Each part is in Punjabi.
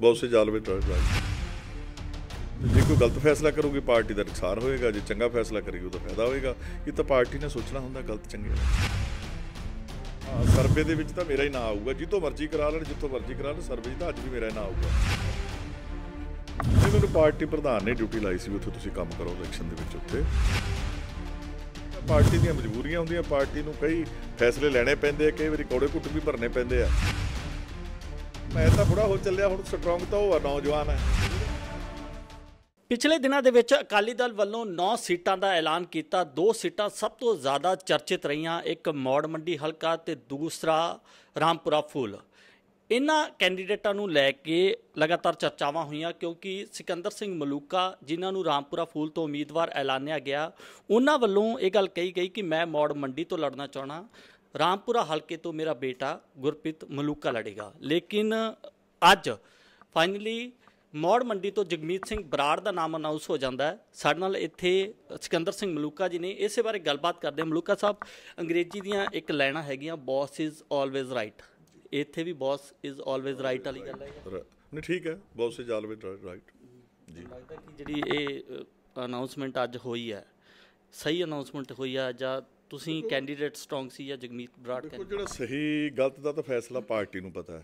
ਬਹੁਤ ਸੇ ਜਾਲ ਵਿੱਚ ਜਾਲਵੇ ਟਰੱਕ ਜੇ ਕੋਈ ਗਲਤ ਫੈਸਲਾ ਕਰੂਗੀ ਪਾਰਟੀ ਦਾ ਨੁਕਸਾਨ ਹੋਏਗਾ ਜੇ ਚੰਗਾ ਫੈਸਲਾ ਕਰੇਗੀ ਉਹਦਾ ਫਾਇਦਾ ਹੋਏਗਾ ਇਹ ਤਾਂ ਪਾਰਟੀ ਨੇ ਸੋਚਣਾ ਹੁੰਦਾ ਗਲਤ ਚੰਗੇ ਦਾ ਸਰਵੇ ਦੇ ਵਿੱਚ ਤਾਂ ਮੇਰਾ ਹੀ ਨਾਂ ਆਊਗਾ ਜਿੱਥੋਂ ਮਰਜ਼ੀ ਕਰਾ ਲੈਣ ਜਿੱਥੋਂ ਮਰਜ਼ੀ ਕਰਾ ਲੈਣ ਸਰਵੇ 'ਚ ਤਾਂ ਅੱਜ ਵੀ ਮੇਰਾ ਹੀ ਨਾਂ ਆਊਗਾ ਜੇ ਮੈਨੂੰ ਪਾਰਟੀ ਪ੍ਰਧਾਨ ਨੇ ਡਿਊਟੀ ਲਾਈ ਸੀ ਉੱਥੇ ਤੁਸੀਂ ਕੰਮ ਕਰੋ ਇਲੈਕਸ਼ਨ ਦੇ ਵਿੱਚ ਉੱਥੇ ਪਾਰਟੀ ਦੀਆਂ ਮਜਬੂਰੀਆਂ ਹੁੰਦੀਆਂ ਪਾਰਟੀ ਨੂੰ ਕਈ ਫੈਸਲੇ ਲੈਣੇ ਪੈਂਦੇ ਆ ਕਈ ਵਾਰੀ ਕੋੜੇ ਘੁੱਟ ਵੀ ਭਰਨੇ ਪੈਂਦੇ ਆ ਮੈਂ ਤਾਂ ਬੁੜਾ ਹੋ ਚੱਲਿਆ ਹੁਣ ਸਟਰੋਂਗ ਤਾਂ ਉਹ ਨੌਜਵਾਨ ਹੈ ਪਿਛਲੇ ਦਿਨਾਂ ਦੇ ਵਿੱਚ ਅਕਾਲੀ ਦਲ ਵੱਲੋਂ 9 ਸੀਟਾਂ ਦਾ ਐਲਾਨ ਕੀਤਾ ਦੋ ਸੀਟਾਂ ਸਭ ਤੋਂ ਜ਼ਿਆਦਾ ਚਰਚਿਤ ਰਹੀਆਂ ਇੱਕ ਮੌੜ ਮੰਡੀ ਹਲਕਾ ਤੇ ਦੂਸਰਾ ਰਾਮਪੁਰਾ ਫੂਲ ਇਹਨਾਂ ਕੈਂਡੀਡੇਟਾਂ ਨੂੰ ਲੈ ਕੇ ਲਗਾਤਾਰ ਚਰਚਾਵਾਂ ਹੋਈਆਂ ਕਿਉਂਕਿ ਸਿਕੰਦਰ ਸਿੰਘ ਮਲੂਕਾ ਜਿਨ੍ਹਾਂ ਨੂੰ ਰਾਮਪੁਰਾ ਫੂਲ ਤੋਂ ਉਮੀਦਵਾਰ ਐਲਾਨਿਆ ਗਿਆ ਉਹਨਾਂ ਵੱਲੋਂ ਇਹ ਗੱਲ ਕਹੀ ਗਈ ਕਿ ਮੈਂ ਮੌੜ ਮੰਡੀ ਤੋਂ ਲੜਨਾ ਚਾਹਣਾ ਰਾਮਪੁਰਾ ਹਲਕੇ ਤੋਂ ਮੇਰਾ ਬੇਟਾ ਗੁਰਪ੍ਰੀਤ ਮਲੂਕਾ ਲੜੇਗਾ ਲੇਕਿਨ ਅੱਜ ਫਾਈਨਲੀ ਮੌੜ ਮੰਡੀ ਤੋਂ ਜਗਮੀਤ ਸਿੰਘ ਬਰਾੜ ਦਾ ਨਾਮ ਅਨਾਉਂਸ ਹੋ ਜਾਂਦਾ ਹੈ ਸਾਡੇ ਨਾਲ ਇੱਥੇ ਸਿਕੰਦਰ ਸਿੰਘ ਮਲੂਕਾ ਜੀ ਨੇ ਇਸੇ ਬਾਰੇ ਗੱਲਬਾਤ ਕਰਦੇ ਮਲੂਕਾ ਸਾਹਿਬ ਅੰਗਰੇਜ਼ੀ ਦੀਆਂ ਇੱਕ ਲਾਈਨਾਂ ਹੈਗੀਆਂ ਬੌਸ ਇਜ਼ ਆਲਵੇਜ਼ ਰਾਈਟ ਇੱਥੇ ਵੀ ਬੌਸ ਇਜ਼ ਆਲਵੇਜ਼ ਰਾਈਟ ਵਾਲੀ ਗੱਲ ਹੈ ਨਹੀਂ ਠੀਕ ਹੈ ਬੌਸ ਇਜ਼ ਆਲਵੇਜ਼ ਰਾਈਟ ਜੀ ਲੱਗਦਾ ਕਿ ਜਿਹੜੀ ਇਹ ਅਨਾਉਂਸਮੈਂਟ ਅੱਜ ਹੋਈ ਹੈ ਸਹੀ ਅਨਾਉਂਸਮੈਂਟ ਹੋਈ ਆ ਜਾਂ ਤੁਸੀਂ ਕੈਂਡੀਡੇਟ ਸਟਰੋਂਗ ਸੀ ਜਾਂ ਜਗਮੀਤ ਬਰਾੜ ਕਹਿੰਦੇ ਜਿਹੜਾ ਸਹੀ ਗਲਤ ਦਾ ਤਾਂ ਫੈਸਲਾ ਪਾਰਟੀ ਨੂੰ ਪਤਾ ਹੈ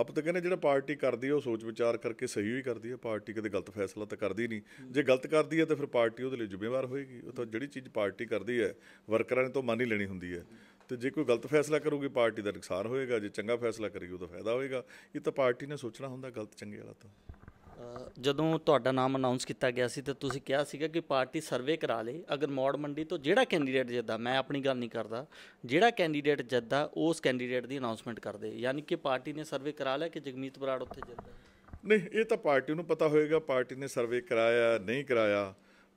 ਅਪ ਤਾਂ ਕਹਿੰਦੇ ਜਿਹੜਾ ਪਾਰਟੀ ਕਰਦੀ ਹੈ ਉਹ ਸੋਚ ਵਿਚਾਰ ਕਰਕੇ ਸਹੀ ਹੀ ਕਰਦੀ ਹੈ ਪਾਰਟੀ ਕਦੇ ਗਲਤ ਫੈਸਲਾ ਤਾਂ ਕਰਦੀ ਨਹੀਂ ਜੇ ਗਲਤ ਕਰਦੀ ਹੈ ਤਾਂ ਫਿਰ ਪਾਰਟੀ ਉਹਦੇ ਲਈ ਜ਼ਿੰਮੇਵਾਰ ਹੋਏਗੀ ਉਹ ਤਾਂ ਜਿਹੜੀ ਚੀਜ਼ ਪਾਰਟੀ ਕਰਦੀ ਹੈ ਵਰਕਰਾਂ ਨੇ ਤਾਂ ਮੰਨ ਹੀ ਲੈਣੀ ਹੁੰਦੀ ਹੈ ਤੇ ਜੇ ਕੋਈ ਗਲਤ ਫੈਸਲਾ ਕਰੂਗੀ ਪਾਰਟੀ ਦਾ ਨੁਕਸਾਨ ਹੋਏਗਾ ਜੇ ਚੰਗਾ ਫੈਸਲਾ ਕਰੇਗੀ ਉਹਦਾ ਫਾਇਦਾ ਹੋਏਗਾ ਇਹ ਤਾਂ ਪਾਰਟੀ ਨੇ ਸੋਚਣਾ ਹੁੰਦਾ ਗਲਤ ਚੰਗੇ ਵਾਲਾ ਤਾਂ ਜਦੋਂ ਤੁਹਾਡਾ ਨਾਮ ਅਨਾਉਂਸ ਕੀਤਾ ਗਿਆ ਸੀ ਤਾਂ ਤੁਸੀਂ ਕਿਹਾ ਸੀਗਾ ਕਿ ਪਾਰਟੀ ਸਰਵੇ ਕਰਾ ਲੇ ਅਗਰ ਮੌੜ ਮੰਡੀ ਤੋਂ ਜਿਹੜਾ ਕੈਂਡੀਡੇਟ ਜਿੱਦਾ ਮੈਂ ਆਪਣੀ ਗੱਲ ਨਹੀਂ ਕਰਦਾ ਜਿਹੜਾ ਕੈਂਡੀਡੇਟ ਜਿੱਦਾ ਉਸ ਕੈਂਡੀਡੇਟ ਦੀ ਅਨਾਉਂਸਮੈਂਟ ਕਰਦੇ ਯਾਨੀ ਕਿ ਪਾਰਟੀ ਨੇ ਸਰਵੇ ਕਰਾ ਲਿਆ ਕਿ ਜਗਮੀਤ ਬਰਾੜ ਉੱਥੇ ਜਿੱਤਦਾ ਨਹੀਂ ਇਹ ਤਾਂ ਪਾਰਟੀ ਨੂੰ ਪਤਾ ਹੋਏਗਾ ਪਾਰਟੀ ਨੇ ਸਰਵੇ ਕਰਾਇਆ ਨਹੀਂ ਕਰਾਇਆ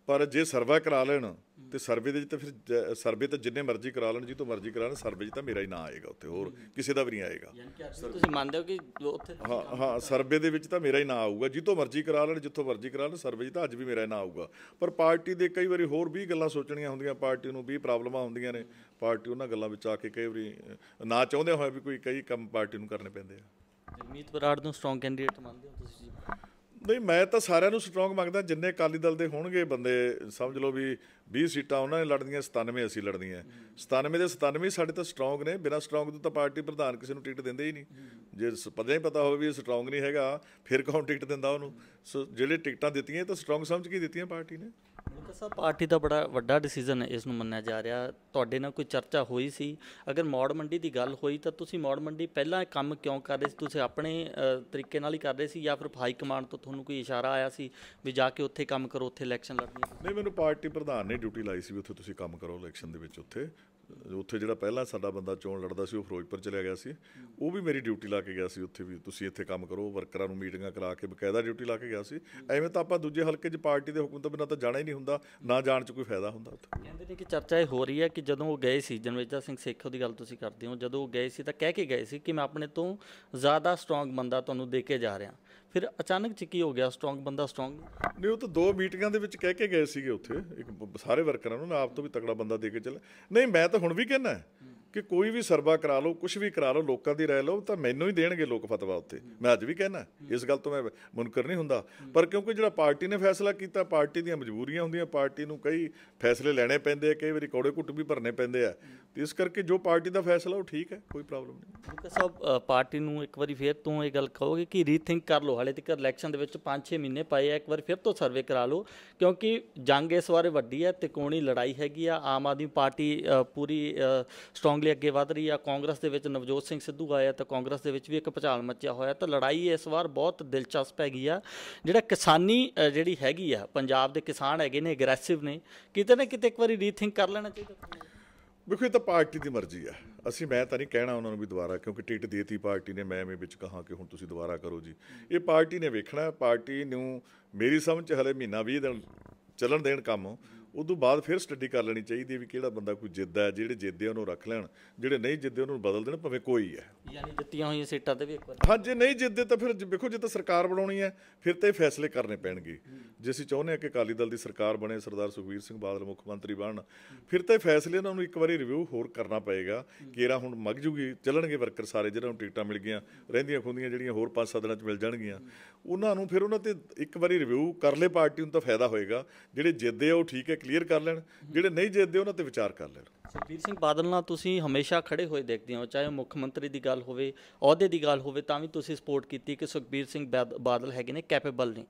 ਪਰ ਜੇ ਸਰਵੇ ਕਰਾ ਲੈਣ ਤੇ ਸਰਵੇ ਦੇ ਵਿੱਚ ਤਾਂ ਫਿਰ ਸਰਵੇ ਤਾਂ ਜਿੰਨੇ ਮਰਜ਼ੀ ਕਰਾ ਲੈਣ ਜੀ ਤੋਂ ਮਰਜ਼ੀ ਕਰਾ ਲੈਣ ਸਰਵੇ 'ਚ ਤਾਂ ਮੇਰਾ ਹੀ ਨਾਂ ਆਏਗਾ ਉੱਥੇ ਹੋਰ ਕਿਸੇ ਦਾ ਵੀ ਨਹੀਂ ਆਏਗਾ ਤੁਸੀਂ ਮੰਨਦੇ ਹੋ ਕਿ ਉੱਥੇ ਹਾਂ ਹਾਂ ਸਰਵੇ ਦੇ ਵਿੱਚ ਤਾਂ ਮੇਰਾ ਹੀ ਨਾਂ ਆਊਗਾ ਜੀ ਤੋਂ ਮਰਜ਼ੀ ਕਰਾ ਲੈਣ ਜਿੱਥੋਂ ਮਰਜ਼ੀ ਕਰਾ ਲੈਣ ਸਰਵੇ 'ਚ ਤਾਂ ਅੱਜ ਵੀ ਮੇਰਾ ਹੀ ਨਾਂ ਆਊਗਾ ਪਰ ਪਾਰਟੀ ਦੇ ਕਈ ਵਾਰੀ ਹੋਰ 20 ਗੱਲਾਂ ਸੋਚਣੀਆਂ ਹੁੰਦੀਆਂ ਪਾਰਟੀ ਨੂੰ 20 ਪ੍ਰੋਬਲਮਾਂ ਹੁੰਦੀਆਂ ਨੇ ਪਾਰਟੀ ਉਹਨਾਂ ਗੱਲਾਂ ਵਿੱਚ ਆ ਕੇ ਕਈ ਵਾਰੀ ਨਾ ਚਾਹੁੰਦੇ ਹੋਏ ਵੀ ਕੋਈ ਕਈ ਕੰਮ ਪਾਰਟੀ ਨੂੰ ਕਰਨੇ ਪੈਂਦੇ ਆ ਜਗਮੀਤ ਬਰਾੜ ਨੂੰ ਸਟਰੋਂਗ ਕੈਂਡੀਡੇਟ ਮੰਨਦੇ ਹੋ ਤੁਸੀਂ ਜੀ ਨਹੀਂ ਮੈਂ ਤਾਂ ਸਾਰਿਆਂ ਨੂੰ ਸਟਰੋਂਗ ਮੰਗਦਾ ਜਿੰਨੇ ਅਕਾਲੀ ਦਲ ਦੇ ਹੋਣਗੇ ਬੰਦੇ ਸਮਝ ਲਓ ਵੀ 20 ਸੀਟਾਂ ਉਹਨਾਂ ਨੇ ਲੜਨੀਆਂ 97 ਅਸੀਂ ਲੜਨੀਆਂ 97 ਦੇ 97 ਸਾਡੇ ਤਾਂ ਸਟਰੋਂਗ ਨੇ ਬਿਨਾ ਸਟਰੋਂਗ ਤੋਂ ਤਾਂ ਪਾਰਟੀ ਪ੍ਰਧਾਨ ਕਿਸੇ ਨੂੰ ਟਿਕਟ ਦਿੰਦੇ ਹੀ ਨਹੀਂ ਜੇ ਪਤਾ ਹੀ ਪਤਾ ਹੋਵੇ ਵੀ ਇਹ ਸਟਰੋਂਗ ਨਹੀਂ ਹੈਗਾ ਫਿਰ ਕੌਣ ਟਿਕਟ ਦਿੰਦਾ ਉਹਨੂੰ ਸੋ ਜਿਹੜੇ ਟਿਕਟਾਂ ਦਿੱਤੀਆਂ ਤਾਂ ਸਟਰੋਂਗ ਸਮਝ ਕੇ ਦਿੱਤੀਆਂ ਪਾਰਟੀ ਨੇ ਮੁਲਕਾ ਸਾਹਿਬ ਪਾਰਟੀ ਦਾ ਬੜਾ ਵੱਡਾ ਡਿਸੀਜਨ ਹੈ ਇਸ ਨੂੰ ਮੰਨਿਆ ਜਾ ਰਿਹਾ ਤੁਹਾਡੇ ਨਾਲ ਕੋਈ ਚਰਚਾ ਹੋਈ ਸੀ ਅਗਰ ਮੌੜ ਮੰਡੀ ਦੀ ਗੱਲ ਹੋਈ ਤਾਂ ਤੁਸੀਂ ਮੌੜ ਮੰਡੀ ਪਹਿਲਾਂ ਕੰਮ ਕਿਉਂ ਕਰ ਰਹੇ ਸੀ ਤੁਸੀਂ ਆਪਣੇ ਤਰੀਕੇ ਨਾਲ ਹੀ ਕਰ ਰਹੇ ਸੀ ਜਾਂ ਫਿਰ ਹਾਈ ਕਮਾਂਡ ਤੋਂ ਤੁਹਾਨੂੰ ਕੋਈ ਇਸ਼ਾਰਾ ਆਇਆ ਸੀ ਵੀ ਜਾ ਕੇ ਉੱਥੇ ਕੰਮ ਕਰੋ ਉੱਥੇ ਇਲੈਕਸ਼ਨ ਲੜਨੀ ਨਹੀਂ ਮੈਨੂੰ ਪਾਰਟੀ ਪ੍ਰਧਾਨ ਨੇ ਡਿਊਟੀ ਲਾਈ ਸੀ ਵੀ ਉੱਥੇ ਤੁਸੀਂ ਕੰਮ ਕਰੋ ਇਲੈਕਸ਼ਨ ਦੇ ਵਿੱਚ ਉੱਥੇ ਉੱਥੇ ਜਿਹੜਾ ਪਹਿਲਾ ਸਾਡਾ ਬੰਦਾ ਚੋਣ ਲੜਦਾ ਸੀ ਉਹ ਫਿਰੋਜ਼ਪੁਰ ਚਲਿਆ ਗਿਆ ਸੀ ਉਹ ਵੀ ਮੇਰੀ ਡਿਊਟੀ ਲਾ ਕੇ ਗਿਆ ਸੀ ਉੱਥੇ ਵੀ ਤੁਸੀਂ ਇੱਥੇ ਕੰਮ ਕਰੋ ਵਰਕਰਾਂ ਨੂੰ ਮੀਟਿੰਗਾਂ ਕਰਾ ਕੇ ਬਕਾਇਦਾ ਡਿਊਟੀ ਲਾ ਕੇ ਗਿਆ ਸੀ ਐਵੇਂ ਤਾਂ ਆਪਾਂ ਦੂਜੇ ਹਲਕੇ 'ਚ ਪਾਰਟੀ ਦੇ ਹੁਕਮ ਤੋਂ ਬਿਨਾਂ ਤਾਂ ਜਾਣਾ ਹੀ ਨਹੀਂ ਹੁੰਦਾ ਨਾ ਜਾਣ 'ਚ ਕੋਈ ਫਾਇਦਾ ਹੁੰਦਾ ਉੱਥੇ ਕਹਿੰਦੇ ਨੇ ਕਿ ਚਰਚਾ ਇਹ ਹੋ ਰਹੀ ਹੈ ਕਿ ਜਦੋਂ ਉਹ ਗਏ ਸੀ ਜਨਵੇਜਾ ਸਿੰਘ ਸੇਖੋ ਦੀ ਗੱਲ ਤੁਸੀਂ ਕਰਦੇ ਹੋ ਜਦੋਂ ਉਹ ਗਏ ਸੀ ਤਾਂ ਕਹਿ ਕੇ ਗਏ ਸੀ ਕਿ ਮੈਂ ਆਪਣੇ ਤੋਂ ਜ਼ਿਆਦਾ ਸਟਰੋਂਗ ਬੰਦਾ ਤੁਹਾਨੂੰ ਦੇ ਕੇ ਜਾ ਰਿਹਾ ਫਿਰ ਅਚਾਨਕ ਚਿੱਕੀ ਹੋ ਗਿਆ ਸਟਰੋਂਗ ਬੰਦਾ ਸਟਰੋਂਗ ਨਹੀਂ ਉਹ ਤਾਂ ਦੋ ਮੀਟਿੰਗਾਂ ਦੇ ਵਿੱਚ ਕਹਿ ਕੇ ਗਏ ਸੀਗੇ ਉੱਥੇ ਇੱਕ ਸਾਰੇ ਵਰਕਰਾਂ ਨੂੰ ਨਾ ਆਪ ਤੋਂ ਵੀ ਤਕੜਾ ਬੰਦਾ ਦੇ ਕੇ ਚੱਲ ਨਹੀਂ ਮੈਂ ਤਾਂ ਹੁਣ ਵੀ ਕਹਿੰਦਾ ਕਿ ਕੋਈ ਵੀ ਸਰਵਾ ਕਰਾ ਲਓ ਕੁਝ ਵੀ ਕਰਾ ਲਓ ਲੋਕਾਂ ਦੀ ਰਾਏ ਲਓ ਤਾਂ ਮੈਨੂੰ ਹੀ ਦੇਣਗੇ ਲੋਕ ਫਤਵਾ ਉੱਤੇ ਮੈਂ ਅੱਜ ਵੀ ਕਹਿਣਾ ਇਸ ਗੱਲ ਤੋਂ ਮੈਂ ਮੁਨਕਰ ਨਹੀਂ ਹੁੰਦਾ ਪਰ ਕਿਉਂਕਿ ਜਿਹੜਾ ਪਾਰਟੀ ਨੇ ਫੈਸਲਾ ਕੀਤਾ ਪਾਰਟੀ ਦੀਆਂ ਮਜਬੂਰੀਆਂ ਹੁੰਦੀਆਂ ਪਾਰਟੀ ਨੂੰ ਕਈ ਫੈਸਲੇ ਲੈਣੇ ਪੈਂਦੇ ਆ ਕਈ ਵਾਰੀ ਕੋੜੇ ਕੁੱਟ ਵੀ ਭਰਨੇ ਪੈਂਦੇ ਆ ਇਸ ਕਰਕੇ ਜੋ ਪਾਰਟੀ ਦਾ ਫੈਸਲਾ ਉਹ ਠੀਕ ਹੈ ਕੋਈ ਪ੍ਰੋਬਲਮ ਨਹੀਂ ਕਿ ਸਭ ਪਾਰਟੀ ਨੂੰ ਇੱਕ ਵਾਰੀ ਫੇਰ ਤੋਂ ਇਹ ਗੱਲ ਕਹੋਗੇ ਕਿ ਰੀਥਿੰਕ ਕਰ ਲਓ ਹਾਲੇ ਤੱਕ ਇਲੈਕਸ਼ਨ ਦੇ ਵਿੱਚ 5-6 ਮਹੀਨੇ ਪਏ ਆ ਇੱਕ ਵਾਰੀ ਫੇਰ ਤੋਂ ਸਰਵੇ ਕਰਾ ਲਓ ਕਿਉਂਕਿ ਜੰਗ ਇਸ ਵਾਰੇ ਵੱਡੀ ਹੈ ਤੇ ਕੋਣੀ ਲੜਾਈ ਹੈਗੀ ਆ ਆਮ ਆਦਮੀ ਪਾਰਟੀ ਪੂਰੀ ਸਟਰੋਂਗ ਲਈ ਅੱਗੇ ਵਧ ਰਹੀ ਆ ਕਾਂਗਰਸ ਦੇ ਵਿੱਚ ਨਵਜੋਤ ਸਿੰਘ ਸਿੱਧੂ ਆਇਆ ਤਾਂ ਕਾਂਗਰਸ ਦੇ ਵਿੱਚ ਵੀ ਇੱਕ ਭਚਾਲ ਮੱਚਿਆ ਹੋਇਆ ਤਾਂ ਲੜਾਈ ਇਸ ਵਾਰ ਬਹੁਤ ਦਿਲਚਸਪ ਹੈਗੀ ਆ ਜਿਹੜਾ ਕਿਸਾਨੀ ਜਿਹੜੀ ਹੈਗੀ ਆ ਪੰਜਾਬ ਦੇ ਕਿਸਾਨ ਹੈਗੇ ਨੇ ਐਗਰੈਸਿਵ ਨੇ ਕਿਤੇ ਨਾ ਕਿਤੇ ਇੱਕ ਵਾਰੀ ਰੀਥਿੰਕ ਕਰ ਲੈਣਾ ਚਾਹੀਦਾ ਵੇਖੋ ਇਹ ਤਾਂ ਪਾਰਟੀ ਦੀ ਮਰਜ਼ੀ ਆ ਅਸੀਂ ਮੈਂ ਤਾਂ ਨਹੀਂ ਕਹਿਣਾ ਉਹਨਾਂ ਨੂੰ ਵੀ ਦੁਬਾਰਾ ਕਿਉਂਕਿ ਟਿਕਟ ਦੇਤੀ ਪਾਰਟੀ ਨੇ ਮੈਂ ਵੀ ਵਿੱਚ ਕਹਾ ਕਿ ਹੁਣ ਤੁਸੀਂ ਦੁਬਾਰਾ ਕਰੋ ਜੀ ਇਹ ਪਾਰਟੀ ਨੇ ਵੇਖਣਾ ਪਾਰਟੀ ਨੂੰ ਮੇਰੀ ਸਮਝ ਚ ਹਲੇ ਮਹੀਨਾ 20 ਦਿਨ ਚੱਲਣ ਦੇਣ ਕੰਮ ਉਸ ਤੋਂ ਬਾਅਦ ਫਿਰ ਸਟੱਡੀ ਕਰ ਲੈਣੀ ਚਾਹੀਦੀ ਵੀ ਕਿਹੜਾ ਬੰਦਾ ਕੋਈ ਜਿੱਦ ਹੈ ਜਿਹੜੇ ਜਿੱਦੇ ਉਹਨੂੰ ਰੱਖ ਲੈਣ ਜਿਹੜੇ ਨਹੀਂ ਜਿੱਦੇ ਉਹਨਾਂ ਨੂੰ ਬਦਲ ਦੇਣ ਭਾਵੇਂ ਕੋਈ ਹੈ ਯਾਨੀ ਦਿੱਤੀਆਂ ਹੋਈਆਂ ਸੀਟਾਂ ਤੇ ਵੀ ਇੱਕ ਵਾਰ ਹਾਂ ਜੇ ਨਹੀਂ ਜਿੱਦੇ ਤਾਂ ਫਿਰ ਵੇਖੋ ਜੇ ਤਾਂ ਸਰਕਾਰ ਬਣਾਉਣੀ ਹੈ ਫਿਰ ਤਾਂ ਇਹ ਫੈਸਲੇ ਕਰਨੇ ਪੈਣਗੇ ਜੇ ਅਸੀਂ ਚਾਹੁੰਦੇ ਹਾਂ ਕਿ ਅਕਾਲੀ ਦਲ ਦੀ ਸਰਕਾਰ ਬਣੇ ਸਰਦਾਰ ਸੁਖਵੀਰ ਸਿੰਘ ਬਾਦਲ ਮੁੱਖ ਮੰਤਰੀ ਬਣਨ ਫਿਰ ਤਾਂ ਇਹ ਫੈਸਲੇ ਇਹਨਾਂ ਨੂੰ ਇੱਕ ਵਾਰੀ ਰਿਵਿਊ ਹੋਰ ਕਰਨਾ ਪਏਗਾ ਕਿਹੜਾ ਹੁਣ ਮਗ ਜੂਗੀ ਚੱਲਣਗੇ ਵਰਕਰ ਸਾਰੇ ਜਿਹਨਾਂ ਨੂੰ ਟਿਕਟਾਂ ਮਿਲ ਗਈਆਂ ਰਹਿੰਦੀਆਂ ਖੁੰਦੀਆਂ ਜਿਹੜੀਆਂ ਹੋਰ ਪੰਜ 7 ਦਿਨਾਂ 'ਚ ਮਿਲ ਜਾਣਗੀਆਂ ਉਹਨਾਂ ਨੂੰ ਫਿਰ ਉਹਨਾਂ ਤੇ ਇੱਕ ਵਾਰੀ ਰਿਵਿਊ ਕਰ ਲੈ ਪਾਰਟੀ ਨੂੰ ਤਾਂ ਫਾਇਦਾ ਹੋਏਗਾ ਜਿਹੜੇ ਜਿੱਦੇ ਆ ਉਹ ਠੀਕ ਹੈ ਕਲੀਅਰ ਕਰ ਲੈਣ ਜਿਹੜੇ ਨਹੀਂ ਜਿੱਦੇ ਉਹਨਾਂ ਤੇ ਵਿਚਾਰ ਕਰ ਲੈਣ ਸੁਖਬੀਰ ਸਿੰਘ ਬਾਦਲ ਨਾਲ ਤੁਸੀਂ ਹਮੇਸ਼ਾ ਖੜੇ ਹੋਏ ਦੇਖਦੇ ਹੋ ਚਾਹੇ ਮੁੱਖ ਮੰਤਰੀ ਦੀ ਗੱਲ ਹੋਵੇ ਅਹੁਦੇ ਦੀ ਗੱਲ ਹੋਵੇ ਤਾਂ ਵੀ ਤੁਸੀਂ ਸਪੋਰਟ ਕੀਤੀ ਕਿ ਸੁਖਬੀਰ ਸਿੰਘ ਬਾਦਲ ਹੈਗੇ ਨੇ ਕੈਪੇਬਲ ਨੇ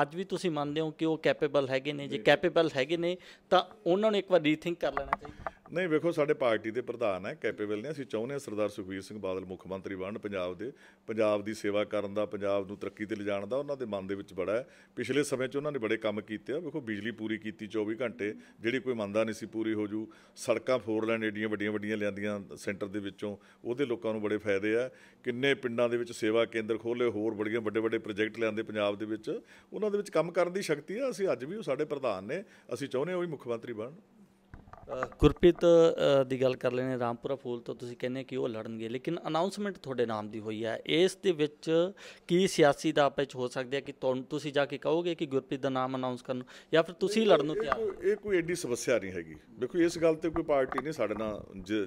ਅੱਜ ਵੀ ਤੁਸੀਂ ਮੰਨਦੇ ਹੋ ਕਿ ਉਹ ਕੈਪੇਬਲ ਹੈਗੇ ਨੇ ਜੇ ਕੈਪੇਬਲ ਹੈਗੇ ਨੇ ਤਾਂ ਉਹਨਾਂ ਨੂੰ ਇੱਕ ਵਾਰ ਰੀਥਿੰਕ ਕਰ ਲੈਣਾ ਚਾਹੀਦਾ ਨਹੀਂ ਵੇਖੋ ਸਾਡੇ ਪਾਰਟੀ ਦੇ ਪ੍ਰਧਾਨ ਹੈ ਕੈਪੇਬਲ ਨੇ ਅਸੀਂ ਚਾਹੁੰਦੇ ਹਾਂ ਸਰਦਾਰ ਸੁਖਵੀਰ ਸਿੰਘ ਬਾਦਲ ਮੁੱਖ ਮੰਤਰੀ ਬਣਨ ਪੰਜਾਬ ਦੇ ਪੰਜਾਬ ਦੀ ਸੇਵਾ ਕਰਨ ਦਾ ਪੰਜਾਬ ਨੂੰ ਤਰੱਕੀ ਤੇ ਲਿਜਾਣ ਦਾ ਉਹਨਾਂ ਦੇ ਮਨ ਦੇ ਵਿੱਚ ਬੜਾ ਹੈ ਪਿਛਲੇ ਸਮੇਂ 'ਚ ਉਹਨਾਂ ਨੇ ਬੜੇ ਕੰਮ ਕੀਤੇ ਆ ਵੇਖੋ ਬਿਜਲੀ ਪੂਰੀ ਕੀਤੀ 24 ਘੰਟੇ ਜਿਹੜੀ ਕੋਈ ਮੰਨਦਾ ਨਹੀਂ ਸੀ ਪੂਰੀ ਹੋ ਜੂ ਸੜਕਾਂ ਫੋਰ ਲੈਂਡ ਏਡੀਆਂ ਵੱਡੀਆਂ ਵੱਡੀਆਂ ਲਿਆਂਦੀਆਂ ਸੈਂਟਰ ਦੇ ਵਿੱਚੋਂ ਉਹਦੇ ਲੋਕਾਂ ਨੂੰ ਬੜੇ ਫਾਇਦੇ ਆ ਕਿੰਨੇ ਪਿੰਡਾਂ ਦੇ ਵਿੱਚ ਸੇਵਾ ਕੇਂਦਰ ਖੋਲੇ ਹੋਰ ਬੜੀਆਂ ਵੱਡੇ ਵੱਡੇ ਪ੍ਰੋਜੈਕਟ ਲਿਆਂਦੇ ਪੰਜਾਬ ਦੇ ਵਿੱਚ ਉਹਨਾਂ ਦੇ ਵਿੱਚ ਕੰਮ ਕਰਨ ਦੀ ਸ਼ਕਤੀ ਆ ਅਸੀਂ ਅੱਜ ਵੀ ਉਹ ਸਾਡੇ ਪ੍ਰਧਾਨ ਨੇ ਅਸੀਂ ਚਾਹੁੰਦੇ ਹਾਂ ਉਹ ਵੀ ਮੁੱਖ ਮੰਤਰੀ ਬਣਨ ਗੁਰਪ੍ਰੀਤ ਦੀ ਗੱਲ ਕਰ ਲੈਣੇ ਰਾਮਪੁਰਾ ਫੂਲ ਤੋਂ ਤੁਸੀਂ ਕਹਿੰਦੇ ਕਿ ਉਹ ਲੜਨਗੇ ਲੇਕਿਨ ਅਨਾਉਂਸਮੈਂਟ ਤੁਹਾਡੇ ਨਾਮ ਦੀ ਹੋਈ ਹੈ ਇਸ ਦੇ ਵਿੱਚ ਕੀ ਸਿਆਸੀ ਦਾ ਆਪੇ ਹੋ ਸਕਦਾ ਕਿ ਤੁਸੀਂ ਜਾ ਕੇ ਕਹੋਗੇ ਕਿ ਗੁਰਪ੍ਰੀਤ ਦਾ ਨਾਮ ਅਨਾਉਂਸ ਕਰਨ ਜਾਂ ਫਿਰ ਤੁਸੀਂ ਲੜਨ ਨੂੰ ਤਿਆਰ ਇਹ ਕੋਈ ਐਡੀ ਸਮੱਸਿਆ ਨਹੀਂ ਹੈਗੀ ਦੇਖੋ ਇਸ ਗੱਲ ਤੇ ਕੋਈ ਪਾਰਟੀ ਨਹੀਂ ਸਾਡੇ ਨਾਲ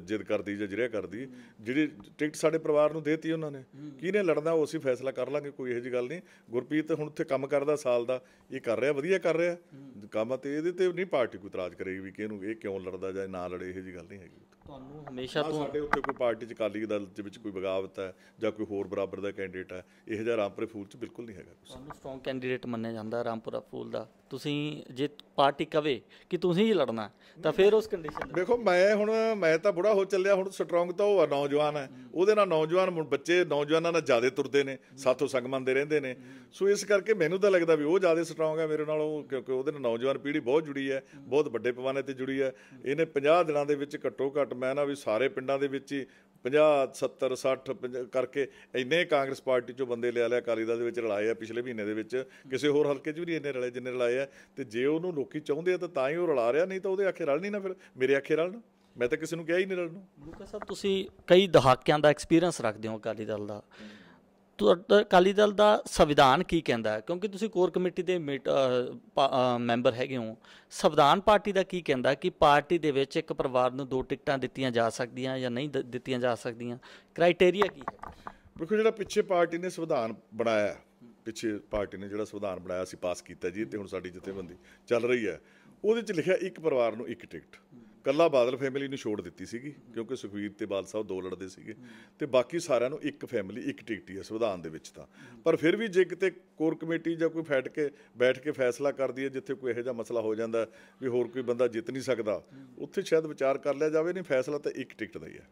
ਜਿੱਦ ਕਰਦੀ ਜਾਂ ਜਿਰਿਆ ਕਰਦੀ ਜਿਹੜੀ ਟਿਕਟ ਸਾਡੇ ਪਰਿਵਾਰ ਨੂੰ ਦੇਤੀ ਉਹਨਾਂ ਨੇ ਕਿਹਨੇ ਲੜਨਾ ਉਹ ਅਸੀਂ ਫੈਸਲਾ ਕਰ ਲਾਂਗੇ ਕੋਈ ਇਹੋ ਜੀ ਗੱਲ ਨਹੀਂ ਗੁਰਪ੍ਰੀਤ ਹੁਣ ਉੱਥੇ ਕੰਮ ਕਰਦਾ ਸਾਲ ਦਾ ਇਹ ਕਰ ਰਿਹਾ ਵਧੀਆ ਕਰ ਰਿਹਾ ਕੰਮ ਤੇ ਇਹਦੇ ਤੇ ਨਹੀਂ ਪਾਰਟੀ ਕੋਈ ਇਤਰਾਜ਼ ਕਰੇਗੀ ਵੀ ਕਿ ਇਹਨੂੰ ਇਹ ਕਿਉਂ ਲੜਦਾ ਜਾਂ ਨਾ ਲੜੇ ਇਹੋ ਜੀ ਗੱਲ ਨਹੀਂ ਹੈਗੀ ਤੁਹਾਨੂੰ ਹਮੇਸ਼ਾ ਤੋਂ ਸਾਡੇ ਉੱਤੇ ਕੋਈ ਪਾਰਟੀ ਚ ਕਾਲੀ ਦਲ ਦੇ ਵਿੱਚ ਕੋਈ ਬਗਾਵਤ ਹੈ ਜਾਂ ਕੋਈ ਹੋਰ ਬਰਾਬਰ ਦਾ ਕੈਂਡੀਡੇਟ ਹੈ ਇਹ ਜਿਹੜਾ ਰਾਮਪੁਰਾ ਫੂਲ ਚ ਬਿਲਕੁਲ ਨਹੀਂ ਹੈਗਾ ਤੁਹਾਨੂੰ ਸਟਰੋਂਗ ਕੈਂਡੀਡੇਟ ਮੰਨਿਆ ਜਾਂਦਾ ਰਾਮਪੁਰਾ ਫੂਲ ਦਾ ਤੁਸੀਂ ਜੇ ਪਾਰਟੀ ਕਵੇ ਕਿ ਤੁਸੀਂ ਹੀ ਲੜਨਾ ਤਾਂ ਫਿਰ ਉਸ ਕੰਡੀਸ਼ਨ ਦੇ ਦੇਖੋ ਮੈਂ ਹੁਣ ਮੈਂ ਤਾਂ ਬੁੜਾ ਹੋ ਚੱਲਿਆ ਹੁਣ ਸਟਰੋਂਗ ਤਾਂ ਉਹ ਨੌਜਵਾਨ ਹੈ ਉਹਦੇ ਨਾਲ ਨੌਜਵਾਨ ਬੱਚੇ ਨੌਜਵਾਨਾਂ ਨਾਲ ਜ਼ਿਆਦਾ ਤੁਰਦੇ ਨੇ ਸਾਥੋਂ ਸੰਗ ਮੰਨਦੇ ਰਹਿੰਦੇ ਨੇ ਸੋ ਇਸ ਕਰਕੇ ਮੈਨੂੰ ਤਾਂ ਲੱਗਦਾ ਵੀ ਉਹ ਜ਼ਿਆਦਾ ਸਟਰੋਂਗ ਹੈ ਮੇਰੇ ਨਾਲ ਉਹ ਕਿਉਂਕਿ ਉਹਦੇ ਨਾਲ ਨੌਜਵਾਨ ਪੀੜ੍ਹੀ ਬਹੁਤ ਜੁੜੀ ਹੈ ਬਹੁਤ ਵੱਡੇ ਪਵਾਨੇ ਤੇ ਜੁੜੀ ਹੈ ਇਹਨੇ 50 ਦਿਨਾਂ ਦੇ ਵਿੱਚ ਘੱਟੋ ਘੱਟ ਮੈਂ ਨਾ ਵੀ ਸਾਰੇ ਪਿੰਡਾਂ ਦੇ ਵਿੱਚ ਹੀ 50 70 60 ਕਰਕੇ ਇੰਨੇ ਕਾਂਗਰਸ ਪਾਰਟੀ ਚੋਂ ਬੰਦੇ ਲਿਆ ਲਿਆ ਅਕਾਲੀ ਦਲ ਦੇ ਵਿੱਚ ਰਲਾਏ ਆ ਪਿਛਲੇ ਮਹੀਨੇ ਦੇ ਵਿੱਚ ਕਿਸੇ ਹੋਰ ਹਲਕੇ 'ਚ ਵੀ ਇੰਨੇ ਰਲੇ ਜਿੰਨੇ ਰਲਾਏ ਆ ਤੇ ਜੇ ਉਹਨੂੰ ਲੋਕੀ ਚਾਹੁੰਦੇ ਆ ਤਾਂ ਤਾਂ ਹੀ ਉਹ ਰਲਾ ਰਿਹਾ ਨਹੀਂ ਤਾਂ ਉਹਦੇ ਆਖੇ ਰਲ ਨਹੀਂ ਨਾ ਫਿਰ ਮੇਰੇ ਆਖੇ ਰਲ ਨਾ ਮੈਂ ਤਾਂ ਕਿਸੇ ਨੂੰ ਕਿਹਾ ਹੀ ਨਹੀਂ ਰਲ ਨੂੰ ਲੁਕਾ ਸਾਹਿਬ ਤੁਸੀਂ ਕਈ ਦਹਾਕਿਆਂ ਦਾ ਐਕਸਪੀਰੀਅੰਸ ਰੱਖਦੇ ਹੋ ਅਕਾਲੀ ਦਲ ਦਾ ਅਕਾਲੀ ਦਲ ਦਾ ਸੰਵਿਧਾਨ ਕੀ ਕਹਿੰਦਾ ਹੈ ਕਿਉਂਕਿ ਤੁਸੀਂ ਕੋਰ ਕਮੇਟੀ ਦੇ ਮੈਂਬਰ ਹੈਗੇ ਹੋ ਸੰਵਿਧਾਨ ਪਾਰਟੀ ਦਾ ਕੀ ਕਹਿੰਦਾ ਕਿ ਪਾਰਟੀ ਦੇ ਵਿੱਚ ਇੱਕ ਪਰਿਵਾਰ ਨੂੰ ਦੋ ਟਿਕਟਾਂ ਦਿੱਤੀਆਂ ਜਾ ਸਕਦੀਆਂ ਜਾਂ ਨਹੀਂ ਦਿੱਤੀਆਂ ਜਾ ਸਕਦੀਆਂ ਕ੍ਰਾਈਟੇਰੀਆ ਕੀ ਹੈ ਬਿਲਕੁਲ ਜਿਹੜਾ ਪਿੱਛੇ ਪਾਰਟੀ ਨੇ ਸੰਵਿਧਾਨ ਬਣਾਇਆ ਪਿੱਛੇ ਪਾਰਟੀ ਨੇ ਜਿਹੜਾ ਸੰਵਿਧਾਨ ਬਣਾਇਆ ਸੀ ਪਾਸ ਕੀਤਾ ਜੀ ਤੇ ਹੁਣ ਸਾਡੀ ਜਥੇਬੰਦੀ ਚੱਲ ਰਹੀ ਹੈ ਉਹਦੇ 'ਚ ਲਿਖਿਆ ਇੱਕ ਪਰਿਵਾਰ ਨੂੰ ਇੱਕ ਟਿਕਟ ਕੱਲਾ ਬਾਦਲ ਫੈਮਿਲੀ ਨੂੰ ਛੋੜ ਦਿੱਤੀ ਸੀਗੀ ਕਿਉਂਕਿ ਸੁਖਵੀਰ ਤੇ ਬਾਦਲ ਸਾਹਿਬ ਦੋ ਲੜਦੇ ਸੀਗੇ ਤੇ ਬਾਕੀ ਸਾਰਿਆਂ ਨੂੰ ਇੱਕ ਫੈਮਿਲੀ ਇੱਕ ਟਿਕਟ ਹੀ ਹੈ ਸੰਵਿਧਾਨ ਦੇ ਵਿੱਚ ਤਾਂ ਪਰ ਫਿਰ ਵੀ ਜੇ ਕਿਤੇ ਕੋਰ ਕਮੇਟੀ ਜਾਂ ਕੋਈ ਫੈਟ ਕੇ ਬੈਠ ਕੇ ਫੈਸਲਾ ਕਰਦੀ ਹੈ ਜਿੱਥੇ ਕੋਈ ਇਹੋ ਜਿਹਾ ਮਸਲਾ ਹੋ ਜਾਂਦਾ ਵੀ ਹੋਰ ਕੋਈ ਬੰਦਾ ਜਿੱਤ ਨਹੀਂ ਸਕਦਾ ਉੱਥੇ ਸ਼ਾਇਦ ਵਿਚਾਰ ਕਰ ਲਿਆ ਜਾਵੇ ਨਹੀਂ ਫੈਸਲਾ ਤਾਂ ਇੱਕ ਟਿਕਟ ਦਾ ਹੀ ਹੈ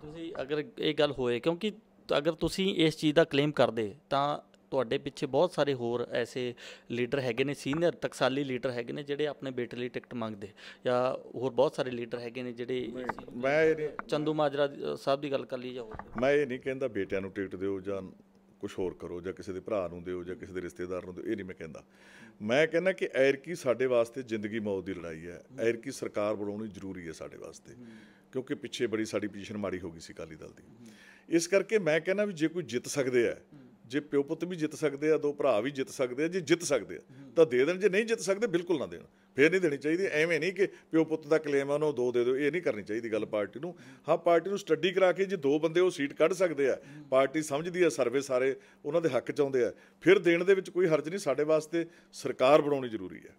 ਤੁਸੀਂ ਅਗਰ ਇਹ ਗੱਲ ਹੋਏ ਕਿਉਂਕਿ ਅਗਰ ਤੁਸੀਂ ਇਸ ਚੀਜ਼ ਦਾ ਕਲੇਮ ਕਰਦੇ ਤਾਂ ਤੁਹਾਡੇ ਪਿੱਛੇ ਬਹੁਤ ਸਾਰੇ ਹੋਰ ਐਸੇ ਲੀਡਰ ਹੈਗੇ ਨੇ ਸੀਨੀਅਰ ਤਕਸਾਲੀ ਲੀਡਰ ਹੈਗੇ ਨੇ ਜਿਹੜੇ ਆਪਣੇ ਬੇਟੇ ਲਈ ਟਿਕਟ ਮੰਗਦੇ ਜਾਂ ਹੋਰ ਬਹੁਤ ਸਾਰੇ ਲੀਡਰ ਹੈਗੇ ਨੇ ਜਿਹੜੇ ਮੈਂ ਚੰਦੂ ਮਾਜਰਾ ਸਾਹਿਬ ਦੀ ਗੱਲ ਕਰ ਲਈ ਜਾਓ ਮੈਂ ਇਹ ਨਹੀਂ ਕਹਿੰਦਾ ਬੇਟਿਆਂ ਨੂੰ ਟਿਕਟ ਦਿਓ ਜਾਂ ਕੁਝ ਹੋਰ ਕਰੋ ਜਾਂ ਕਿਸੇ ਦੇ ਭਰਾ ਨੂੰ ਦਿਓ ਜਾਂ ਕਿਸੇ ਦੇ ਰਿਸ਼ਤੇਦਾਰ ਨੂੰ ਦਿਓ ਇਹ ਨਹੀਂ ਮੈਂ ਕਹਿੰਦਾ ਮੈਂ ਕਹਿੰਦਾ ਕਿ ਐਰਕੀ ਸਾਡੇ ਵਾਸਤੇ ਜ਼ਿੰਦਗੀ ਮੌਤ ਦੀ ਲੜਾਈ ਹੈ ਐਰਕੀ ਸਰਕਾਰ ਬਣਾਉਣੀ ਜ਼ਰੂਰੀ ਹੈ ਸਾਡੇ ਵਾਸਤੇ ਕਿਉਂਕਿ ਪਿੱਛੇ ਬੜੀ ਸਾਡੀ ਪੋਜੀਸ਼ਨ ਮਾੜੀ ਹੋ ਗਈ ਸੀ ਕਾਲੀ ਦਲ ਦੀ ਇਸ ਕਰਕੇ ਮੈਂ ਕਹਿੰਦਾ ਵੀ ਜੇ ਕੋਈ ਜਿੱਤ ਸਕਦੇ ਆ ਜੇ ਪਿਓ ਪੁੱਤ ਵੀ ਜਿੱਤ ਸਕਦੇ ਆ ਦੋ ਭਰਾ ਵੀ ਜਿੱਤ ਸਕਦੇ ਆ ਜੇ ਜਿੱਤ ਸਕਦੇ ਆ ਤਾਂ ਦੇ ਦੇਣ ਜੇ ਨਹੀਂ ਜਿੱਤ ਸਕਦੇ ਬਿਲਕੁਲ ਨਾ ਦੇਣ ਫੇਰ ਨਹੀਂ ਦੇਣੀ ਚਾਹੀਦੀ ਐਵੇਂ ਨਹੀਂ ਕਿ ਪਿਓ ਪੁੱਤ ਦਾ ਕਲੇਮ ਆ ਉਹਨੂੰ ਦੋ ਦੇ ਦਿਓ ਇਹ ਨਹੀਂ ਕਰਨੀ ਚਾਹੀਦੀ ਗੱਲ ਪਾਰਟੀ ਨੂੰ ਹਾਂ ਪਾਰਟੀ ਨੂੰ ਸਟੱਡੀ ਕਰਾ ਕੇ ਜੇ ਦੋ ਬੰਦੇ ਉਹ ਸੀਟ ਕੱਢ ਸਕਦੇ ਆ ਪਾਰਟੀ ਸਮਝਦੀ ਆ ਸਰਵੇ ਸਾਰੇ ਉਹਨਾਂ ਦੇ ਹੱਕ ਚ ਆਉਂਦੇ ਆ ਫਿਰ ਦੇਣ ਦੇ ਵਿੱਚ ਕੋਈ ਹਰਜ ਨਹੀਂ ਸਾਡੇ ਵਾਸਤੇ ਸਰਕਾਰ ਬਣਾਉਣੀ ਜ਼ਰੂਰੀ ਆ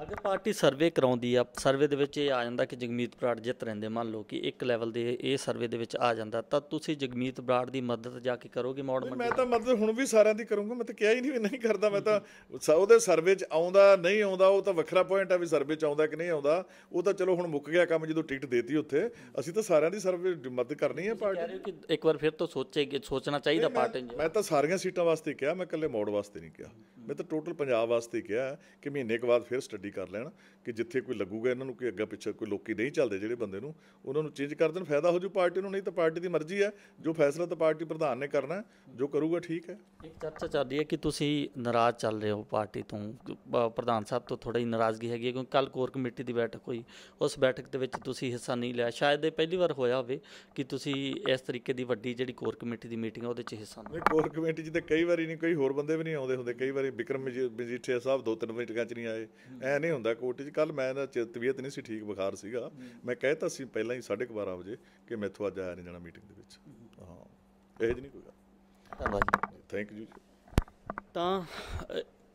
ਅਗਰ ਪਾਰਟੀ ਸਰਵੇ ਕਰਾਉਂਦੀ ਆ ਸਰਵੇ ਦੇ ਵਿੱਚ ਇਹ ਆ ਜਾਂਦਾ ਕਿ ਜਗਮੀਤ ਬਰਾੜ ਜਿੱਤ ਰਹਿੰਦੇ ਮੰਨ ਲਓ ਕਿ ਇੱਕ ਲੈਵਲ ਦੇ ਇਹ ਸਰਵੇ ਦੇ ਵਿੱਚ ਆ ਜਾਂਦਾ ਤਾਂ ਤੁਸੀਂ ਜਗਮੀਤ ਬਰਾੜ ਦੀ ਮਦਦ ਜਾ ਕੇ ਕਰੋਗੇ ਮੌੜ ਮੰਡੀ ਮੈਂ ਤਾਂ ਮਦਦ ਹੁਣ ਵੀ ਸਾਰਿਆਂ ਦੀ ਕਰੂੰਗਾ ਮੈਂ ਤਾਂ ਕਿਹਾ ਹੀ ਨਹੀਂ ਨਹੀਂ ਕਰਦਾ ਮੈਂ ਤਾਂ ਉਹਦੇ ਸਰਵੇ 'ਚ ਆਉਂਦਾ ਨਹੀਂ ਆਉਂਦਾ ਉਹ ਤਾਂ ਵੱਖਰਾ ਪੁਆਇੰਟ ਆ ਵੀ ਸਰਵੇ 'ਚ ਆਉਂਦਾ ਕਿ ਨਹੀਂ ਆਉਂਦਾ ਉਹ ਤਾਂ ਚਲੋ ਹੁਣ ਮੁੱਕ ਗਿਆ ਕੰਮ ਜਦੋਂ ਟਿਕਟ ਦੇਤੀ ਉੱਥੇ ਅਸੀਂ ਤਾਂ ਸਾਰਿਆਂ ਦੀ ਸਰਵੇ ਮਦਦ ਕਰਨੀ ਹੈ ਪਾਰਟੀ ਕਿ ਇੱਕ ਵਾਰ ਫਿਰ ਤੋਂ ਸੋਚੇਗੇ ਸੋਚਣਾ ਚਾਹੀਦਾ ਪਾਰਟੀ ਨੂੰ ਮੈਂ ਤਾਂ ਸਾਰੀਆਂ ਸੀਟਾਂ ਵਾਸਤੇ ਕਿਹਾ ਮੈਂ ਇਕੱਲੇ ਮੌੜ ਵਾਸਤੇ ਨਹੀਂ ਕਿਹਾ ਮੈਂ ਤਾਂ ਟੋਟਲ ਪੰਜਾਬ ਵਾਸਤੇ ਕਿਹਾ ਕਿ ਮਹੀਨੇ ਕੁ ਬਾਅਦ ਫਿਰ ਸਟੱਡੀ ਕਰ ਲੈਣ ਕਿ ਜਿੱਥੇ ਕੋਈ ਲੱਗੂਗਾ ਇਹਨਾਂ ਨੂੰ ਕਿ ਅੱਗਾ ਪਿੱਛੇ ਕੋਈ ਲੋਕੀ ਨਹੀਂ ਚੱਲਦੇ ਜਿਹੜੇ ਬੰਦੇ ਨੂੰ ਉਹਨਾਂ ਨੂੰ ਚੇਂਜ ਕਰ ਦੇਣ ਫਾਇਦਾ ਹੋ ਜੂ ਪਾਰਟੀ ਨੂੰ ਨਹੀਂ ਤਾਂ ਪਾਰਟੀ ਦੀ ਮਰਜ਼ੀ ਹੈ ਜੋ ਫੈਸਲਾ ਤਾਂ ਪਾਰਟੀ ਪ੍ਰਧਾਨ ਨੇ ਕਰਨਾ ਜੋ ਕਰੂਗਾ ਠੀਕ ਹੈ ਇੱਕ ਚਰਚਾ ਚੱਲ ਰਹੀ ਹੈ ਕਿ ਤੁਸੀਂ ਨਾਰਾਜ਼ ਚੱਲ ਰਹੇ ਹੋ ਪਾਰਟੀ ਤੋਂ ਪ੍ਰਧਾਨ ਸਾਹਿਬ ਤੋਂ ਥੋੜੀ ਨਾਰਾਜ਼ਗੀ ਹੈਗੀ ਕਿਉਂਕਿ ਕੱਲ ਕੋਰ ਕਮੇਟੀ ਦੀ ਬੈਠਕ ਹੋਈ ਉਸ ਬੈਠਕ ਦੇ ਵਿੱਚ ਤੁਸੀਂ ਹਿੱਸਾ ਨਹੀਂ ਲਿਆ ਸ਼ਾਇਦ ਇਹ ਪਹਿਲੀ ਵਾਰ ਹੋਇਆ ਹੋਵੇ ਕਿ ਤੁਸੀਂ ਇਸ ਤਰੀਕੇ ਦੀ ਵੱਡੀ ਜਿਹੜੀ ਕੋਰ ਕਮੇਟੀ ਦੀ ਮੀਟਿੰਗ ਆ ਉਹਦੇ 'ਚ ਹਿੱਸਾ ਨਹੀਂ ਕੋਰ ਕਮੇਟੀ ਜਿੱਤੇ ਕਈ ਵਾਰੀ ਨਹੀਂ ਕੋਈ ਹੋਰ ਬੰਦੇ ਵੀ ਨਹੀਂ ਆਉਂਦੇ ਹੁੰਦੇ ਕਈ ਵਾਰੀ ਵਿਕਰਮ ਮਜੀਠੀਆ ਸਾਹਿਬ ਦੋ ਤਿੰਨ ਮਿੰਟਾਂ ਚ ਨਹੀਂ ਆਏ ਐ ਨਹੀਂ ਹੁੰਦਾ ਕੋਰਟ 'ਚ ਕੱਲ ਮੈਂ ਨਾ ਤਬੀਅਤ ਨਹੀਂ ਸੀ ਠੀਕ ਬੁਖਾਰ ਸੀਗਾ ਮੈਂ ਕਹਿਤਾ ਸੀ ਪਹਿਲਾਂ ਹੀ 12:30 ਵਜੇ ਕਿ ਮੈਥੋਂ ਅੱਜ ਆਇਆ ਨਹੀਂ ਜਾਣਾ ਮੀਟਿੰਗ ਦੇ ਵਿੱਚ ਹਾਂ ਇਹ ਨਹੀਂ ਕੋਈ ਗੱਲ ਧੰਨਵਾਦ ਥੈਂਕ ਯੂ ਤਾਂ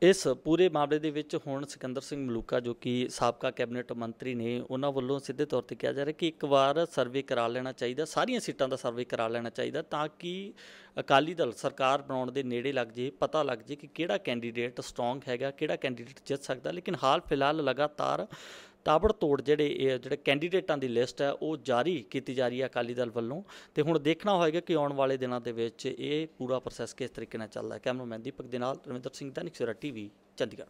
ਇਸ ਪੂਰੇ ਮਾਮਲੇ ਦੇ ਵਿੱਚ ਹੁਣ ਸਿਕੰਦਰ ਸਿੰਘ ਮਲੂਕਾ ਜੋ ਕਿ ਸਾਬਕਾ ਕੈਬਨਿਟ ਮੰਤਰੀ ਨੇ ਉਹਨਾਂ ਵੱਲੋਂ ਸਿੱਧੇ ਤੌਰ ਤੇ ਕਿਹਾ ਜਾ ਰਿਹਾ ਕਿ ਇੱਕ ਵਾਰ ਸਰਵੇ ਕਰਾ ਲੈਣਾ ਚਾਹੀਦਾ ਸਾਰੀਆਂ ਸੀਟਾਂ ਦਾ ਸਰਵੇ ਕਰਾ ਲੈਣਾ ਚਾਹੀਦਾ ਤਾਂ ਕਿ ਅਕਾਲੀ ਦਲ ਸਰਕਾਰ ਬਣਾਉਣ ਦੇ ਨੇੜੇ ਲੱਗ ਜੇ ਪਤਾ ਲੱਗ ਜੇ ਕਿ ਕਿਹੜਾ ਕੈਂਡੀਡੇਟ ਸਟਰੋਂਗ ਹੈਗਾ ਕਿਹੜਾ ਕੈਂਡੀਡੇਟ ਜਿੱਤ ਸਕਦਾ ਲੇਕਿਨ ਹਾਲ ਫਿਲਹਾਲ ਲਗਾਤਾਰ ਤਾਬੜਤੋੜ ਜਿਹੜੇ ਜਿਹੜੇ ਕੈਂਡੀਡੇਟਾਂ ਦੀ ਲਿਸਟ ਹੈ ਉਹ ਜਾਰੀ ਕੀਤੀ ਜਾ ਰਹੀ ਹੈ ਅਕਾਲੀ ਦਲ ਵੱਲੋਂ ਤੇ ਹੁਣ ਦੇਖਣਾ ਹੋਏਗਾ ਕਿ ਆਉਣ ਵਾਲੇ ਦਿਨਾਂ ਦੇ ਵਿੱਚ ਇਹ ਪੂਰਾ ਪ੍ਰੋਸੈਸ ਕਿਸ ਤਰੀਕੇ ਨਾਲ ਚੱਲਦਾ ਹੈ ਕੈਮਰਾਮੈਨ ਦੀਪਕ ਦੇ ਨਾਲ ਰਵਿੰਦਰ ਸਿੰਘ ਦਾ ਸੋਰਾ TV Chandigarh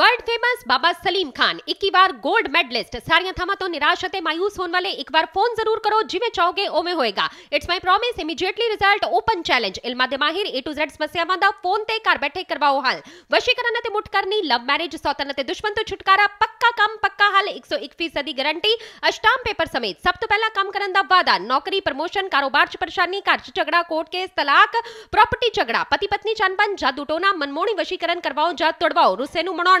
world famous Baba Salim Khan એકી વાર ગોલ્ડ મેડલિસ્ટ સારિયા થામા તો નિરાશ હતે માयूस होने वाले एक बार फोन जरूर करो जिवे चाहोगे ओमे होएगा it's my promise immediately result open challenge ઇલમાદે માહિર એ ટુ ઝેડ સમસ્યામાં ફોન તે ઘર બેઠે કરવાઓ હાલ વશીકરણ તે મુઠકરની લવ મેરેજ સૌતન તે દુશ્મન તો છુટકારા પક્કા કામ પક્કા હાલ 101% दी गारंटी अष्टाम पेपर समेत सब तो पहला काम करन दा वादा नौकरी प्रमोशन कारोबार ਚ ਪਰੇਸ਼ਾਨੀ ਘਰ ਚ ਝਗੜਾ ਕੋਰਟ ਕੇਸ ਤਲਾਕ ਪ੍ਰਾਪਰਟੀ ਝਗੜਾ ਪਤੀ ਪਤਨੀ ਚੰਪਨ ਜਾਦੂ ਟੋਨਾ ਮਨਮੋਣੀ ਵਸ਼ੀਕਰਨ ਕਰਵਾਓ ਜਾਂ ਤੋੜਵਾਓ ਰੁੱਸੇ ਨੂੰ ਮਨਾਉਣ